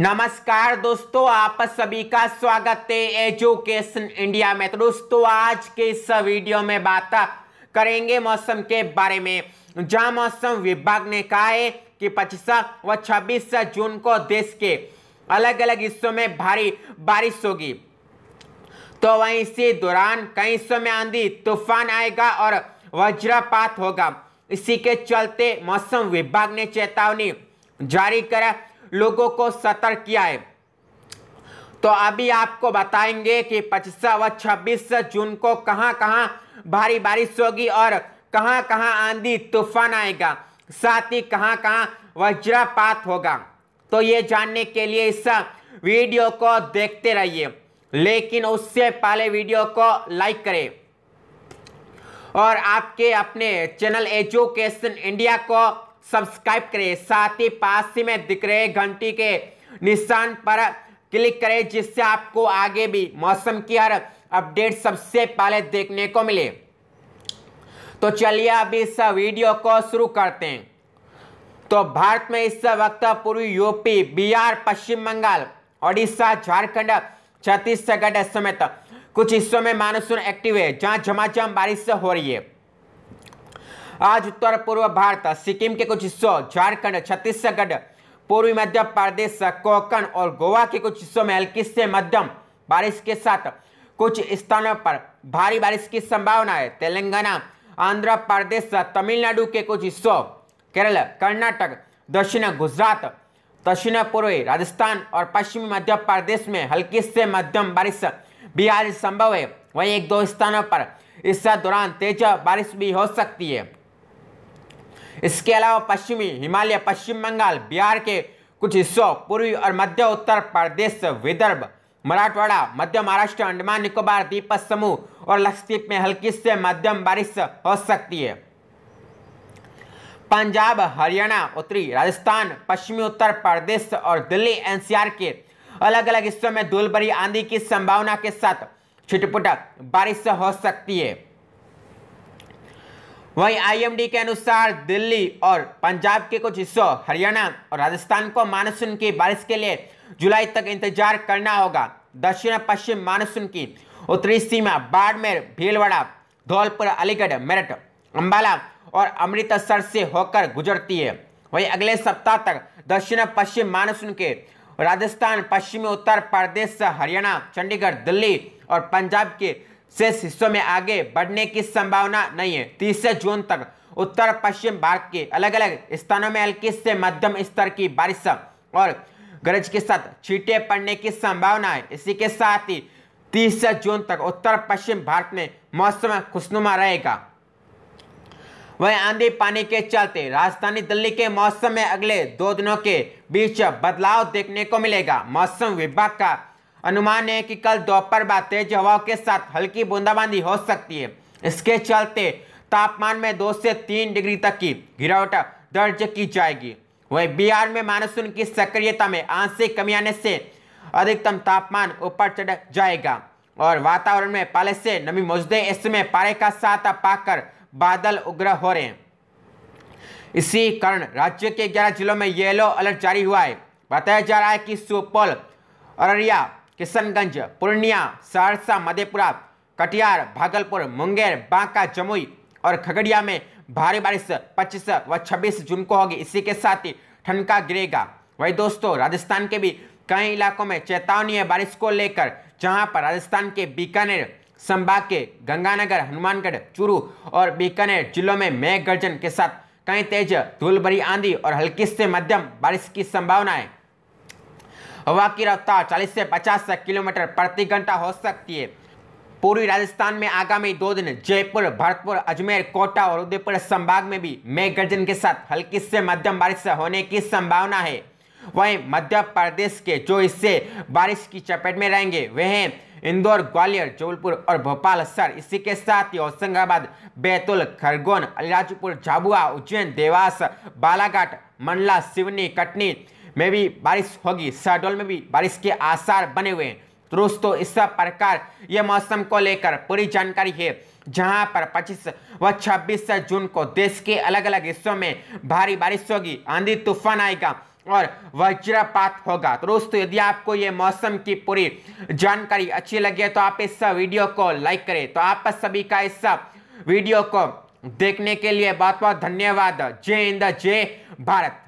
नमस्कार दोस्तों आप सभी का स्वागत है एजुकेशन इंडिया में तो दोस्तों आज के इस वीडियो में बात करेंगे मौसम के बारे में जहां मौसम विभाग ने कहा है कि 25 व 26 जून को देश के अलग अलग हिस्सों में भारी बारिश होगी तो वहीं इसी दौरान कई हिस्सों में आंधी तूफान आएगा और वज्रपात होगा इसी के चलते मौसम विभाग ने चेतावनी जारी करा लोगों को सतर्क किया है तो अभी आपको बताएंगे कि पच्चीस व छब्बीस जून को कहां कहां भारी बारिश होगी और कहां कहां आंधी तूफान आएगा साथ ही कहां कहां वज्रपात होगा तो ये जानने के लिए इस वीडियो को देखते रहिए लेकिन उससे पहले वीडियो को लाइक करें और आपके अपने चैनल एजुकेशन इंडिया को सब्सक्राइब करें साथ ही पास ही में दिख रहे घंटी के निशान पर क्लिक करें जिससे आपको आगे भी मौसम की हर अपडेट सबसे पहले देखने को मिले तो चलिए अब इस वीडियो को शुरू करते हैं तो भारत में इस वक्त पूर्वी यूपी बिहार पश्चिम बंगाल ओडिशा झारखंड छत्तीसगढ़ समेत कुछ हिस्सों में मानसून एक्टिव है जहां झमाझम बारिश हो रही है आज उत्तर पूर्व भारत सिक्किम के कुछ हिस्सों झारखंड छत्तीसगढ़ पूर्वी मध्य प्रदेश कोकण और गोवा के कुछ हिस्सों में हल्की से मध्यम बारिश के साथ कुछ स्थानों पर भारी बारिश की संभावना है तेलंगाना आंध्र प्रदेश तमिलनाडु के कुछ हिस्सों केरल कर्नाटक दक्षिण गुजरात दक्षिण पूर्वी राजस्थान और पश्चिमी मध्य प्रदेश में हल्की से मध्यम बारिश भी आज संभव है वहीं एक दो स्थानों पर इस दौरान तेज बारिश भी हो सकती है इसके अलावा पश्चिमी हिमालय पश्चिम बंगाल बिहार के कुछ हिस्सों पूर्वी और मध्य उत्तर प्रदेश विदर्भ मराठवाड़ा मध्य महाराष्ट्र अंडमान निकोबार द्वीप समूह और लक्षद्वीप में हल्की से मध्यम बारिश हो सकती है पंजाब हरियाणा उत्तरी राजस्थान पश्चिमी उत्तर प्रदेश और दिल्ली एनसीआर के अलग अलग हिस्सों में धूल भरी आंधी की संभावना के साथ छिटपुट बारिश हो सकती है वहीं आईएमडी के अनुसार दिल्ली और पंजाब के कुछ हिस्सों हरियाणा और राजस्थान को मानसून की बारिश के लिए जुलाई तक इंतजार करना होगा दक्षिण पश्चिम मानसून की उत्तरी सीमा बाड़मेर भीलवाड़ा धौलपुर अलीगढ़ मेरठ अंबाला और अमृतसर से होकर गुजरती है वहीं अगले सप्ताह तक दक्षिण पश्चिम मानसून के राजस्थान पश्चिमी उत्तर प्रदेश हरियाणा चंडीगढ़ दिल्ली और पंजाब के शेष हिस्सों में आगे बढ़ने की संभावना नहीं है तीसरे जून तक उत्तर पश्चिम भारत के अलग अलग स्थानों में हल्की से मध्यम स्तर की बारिश और गरज के साथ छींटे पड़ने की संभावना है इसी के साथ ही तीस जून तक उत्तर पश्चिम भारत में मौसम खुशनुमा रहेगा वही आंधी पानी के चलते राजधानी दिल्ली के मौसम में अगले दो दिनों के बीच बदलाव देखने को मिलेगा मौसम विभाग का अनुमान है कि कल दोपहर बाद तेज हवाओं के साथ हल्की बूंदाबांदी हो सकती है इसके चलते तापमान में दो से तीन डिग्री तक की गिरावट दर्ज की जाएगी वही बिहार में मानसून की सक्रियता में आंशिक कमी आने से अधिकतम तापमान ऊपर चढ़ जाएगा और वातावरण में पाले से नमी मौजूद है इसमें पारे का साथ पाकर बादल उग्र हो रहे हैं इसी कारण राज्य के ग्यारह जिलों में येलो अलर्ट जारी हुआ है बताया जा रहा है कि सुपौल अररिया किशनगंज पूर्णिया सहरसा मधेपुरा कटिहार भागलपुर मुंगेर बांका जमुई और खगड़िया में भारी बारिश पच्चीस व छब्बीस जून को होगी इसी के साथ ही ठनका गिरेगा वही दोस्तों राजस्थान के भी कई इलाकों में चेतावनी है बारिश को लेकर जहां पर राजस्थान के बीकानेर संभाग के गंगानगर हनुमानगढ़ चूरू और बीकानेर जिलों में मेघ गर्जन के साथ कई तेज धूल भरी आंधी और हल्की से मध्यम बारिश की संभावना है हवा की रफ्तार 40 से 50 किलोमीटर प्रति घंटा हो सकती है पूर्वी राजस्थान में आगामी दो दिन जयपुर भरतपुर अजमेर कोटा और उदयपुर संभाग में भी मेघ गर्जन के साथ हल्की से मध्यम बारिश होने की संभावना है वहीं मध्य प्रदेश के जो इससे बारिश की चपेट में रहेंगे वह इंदौर ग्वालियर जबलपुर और भोपाल सर इसी के साथ ही होशंगाबाद बैतूल खरगोन अलीराजपुर झाबुआ उज्जैन देवास बालाघाट मंडला सिवनी कटनी में भी बारिश होगी शहडोल में भी बारिश के आसार बने हुए हैं तो दोस्तों इस प्रकार ये मौसम को लेकर पूरी जानकारी है जहां पर 25 व 26 जून को देश के अलग अलग हिस्सों में भारी बारिश होगी आंधी तूफान आएगा और वज्रपात होगा तो दोस्तों यदि आपको ये मौसम की पूरी जानकारी अच्छी लगी है तो आप इस वीडियो को लाइक करें तो आप सभी का इस वीडियो को देखने के लिए बहुत बहुत धन्यवाद जय हिंद जय भारत